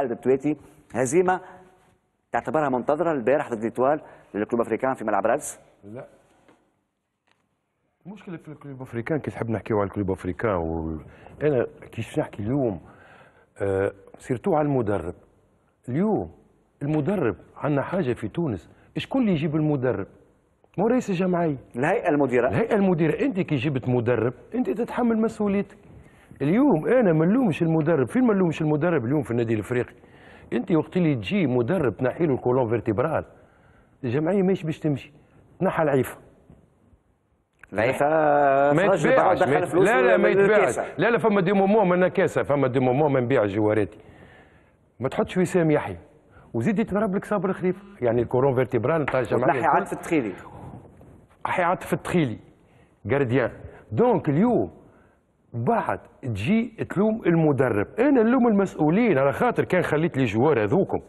التويتي هزيمه تعتبرها منتظره البارح ضد ايتوال للكلوب افريكان في ملعب رادس؟ لا مشكلة في الكلوب افريكان كي تحب نحكيو على الكلوب افريكان و... انا كيش نحكي اليوم آه سيرتو على المدرب اليوم المدرب عندنا حاجه في تونس شكون اللي يجيب المدرب؟ مو رئيس الجمعيه الهيئه المديره الهيئه المديره انت كي جبت مدرب انت تتحمل مسؤوليتك اليوم انا ما نلومش المدرب فين ما نلومش المدرب اليوم في النادي الافريقي انت وقت اللي تجي مدرب تنحي له الكولون فيرتيبرال الجمعيه ماهيش باش تمشي تنحى العيفه العيفه ما يتباعش لا لا ما يتباعش لا لا فما دي مومون من كاسه فما دي مومون ما نبيع جواراتي ما تحطش وسام يحيى وزيد يتضرب لك صابر خليفه يعني الكولون فيرتيبرال نتاع الجمعيه تنحي عاطف التخيلي حي عاطف التخيلي جارديان دونك اليوم بعد تجي تلوم المدرب انا نلوم المسؤولين على خاطر كان خليت لي جوار هذوكم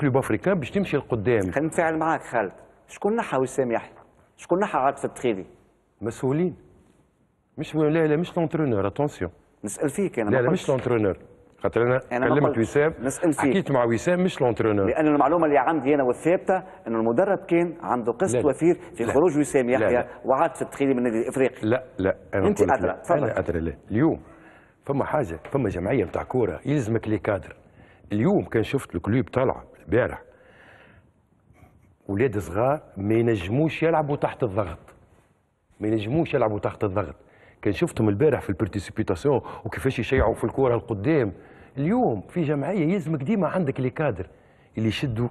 كلوب افريكان باش تمشي لقدام خلينا نتفاعل معاك خالد شكون نحى وسام يحيى شكون نحى عاطف التخيلي مسؤولين مش لا لا مش لونترونور اتونسيون نسال فيك انا لا لا مش لونترونور خاطر انا, كلمت وسام حكيت مع وسام مش لونترونور لان المعلومه اللي عندي انا والثابته انه المدرب كان عنده قسط وفير في لا خروج وسام يحيى وعاد في التخيل من النادي الافريقي لا لا انا انت ادرى تفضل انا ادرى لا اليوم فما حاجه فما جمعيه نتاع كوره يلزمك لي كادر اليوم كان شفت الكلوب طالعه البارح ولاد صغار ما ينجموش يلعبوا تحت الضغط ما ينجموش يلعبوا تحت الضغط كان شفتهم البارح في البارتيسيبيتاسيون وكيفاش يشيعوا في الكوره القدام اليوم في جمعيه يلزمك ديما عندك لي كادر اللي يشدوا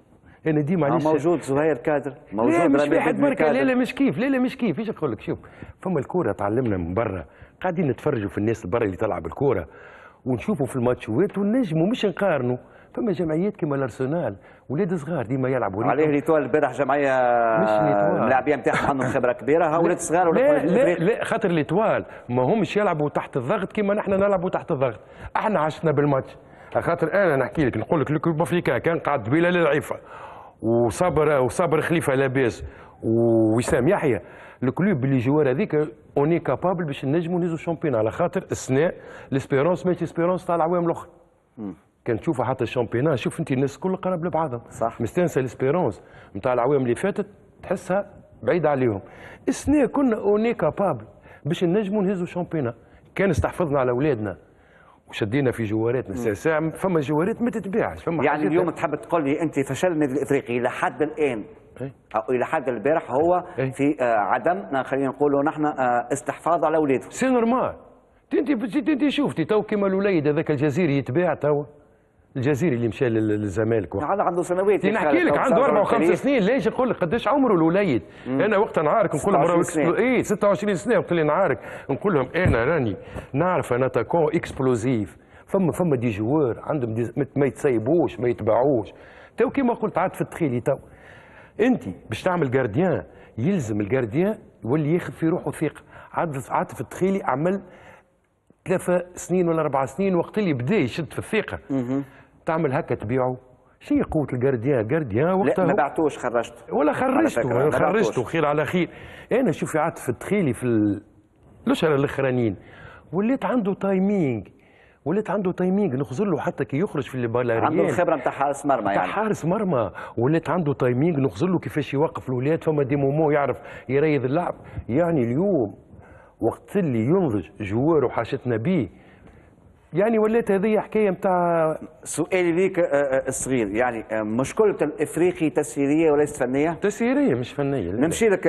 انا ديما آه موجود زهير كادر موجود لا مش واحد بركه لا لا مش كيف لا لا مش كيف ايش نقول لك شوف فما الكوره تعلمنا من برا قاعدين نتفرجوا في الناس اللي برا اللي تلعب الكوره ونشوفوا في الماتشوات ونجموا مش نقارنوا فما جمعيات كيما الارسنال ولاد صغار ديما يلعبوا عليه ريتوال البارح جمعيه مش اللاعبيه آه، نتاعهم عندهم خبره كبيره ها ولاد صغار ولا لا لا, لا خاطر ليتوال ما همش يلعبوا تحت الضغط كيما نحن نلعبوا تحت الضغط احنا عشنا بالماتش خاطر انا نحكي لك نقول لك لوكوب افريكا كان قاعد بلا للعيفه وصابر وصابر خليفه لاباس ووسام يحيى الكلوب اللي جوار هذيك اوني كابابل باش نجموا نهزوا الشامبيون على خاطر السنه ليسبيرونس ماشي اسبيرونس تاع العوام الاخر كنشوفها حتى الشامبيونان شوف انت الناس كل قرب لبعضهم صح مستانسه ليسبيرونس نتاع العوام اللي فاتت تحسها بعيده عليهم السنه كنا اوني كابابل باش نجموا نهزوا شامبيون كان استحفظنا على اولادنا وشدينا في جواراتنا ساعة فما جوارات ما تتباعش فما يعني اليوم تحب تقول لي انت فشل النادي الافريقي لحد الان إيه. او الى حد البارح هو أي. إيه. في آه، عدم خلينا نقولوا نحن آه، استحفاظ على اولاده سي نورمال انت انت شفتي تو كيما الوليد هذاك الجزيري يتباع تو الجزيري اللي مشى للزمالك وقت. عنده سنوات نحكي لك عنده اربع وخمس سنين ليش نقول لك قداش عمره الوليد انا وقت نعارك نقول لهم اي 26 إيه، سنه وقت اللي نعارك نقول لهم انا راني نعرف انا اتاكون اكسبلوزيف فما فما دي جوار عندهم دي ما يتسيبوش ما يتباعوش تو كيما قلت عاد في التخيلي تو انت باش تعمل جارديان يلزم الجارديان يولي ياخذ في روحه ثقه عاد عاد في التخيلي عمل ثلاثة سنين ولا أربعة سنين وقت اللي بدا يشد في الثقة تعمل هكا تبيعه شنو قوه الجارديان جارديان وقتها لا ما بعتوش خرجته ولا خرجته خرجته خير على خير انا شوفي عاد في تخيلي في الاشهر الاخرانيين وليت عنده تايمينج ولات عنده تايمينج نخزر له حتى كي يخرج في الباليريان عنده الخبره نتاع حارس مرمى يعني حارس مرمى ولات عنده تايمينج نخزر له كيفاش يوقف الولاد فما دي مومو يعرف يريض اللعب يعني اليوم وقت اللي ينضج جوار وحاشتنا به يعني ولات هذه حكايه نتاع سؤالي ليك آه، آه، الصغير يعني آه، مشكله الافريقي تسييريه وليست فنيه؟ تسييريه مش فنيه نمشي لك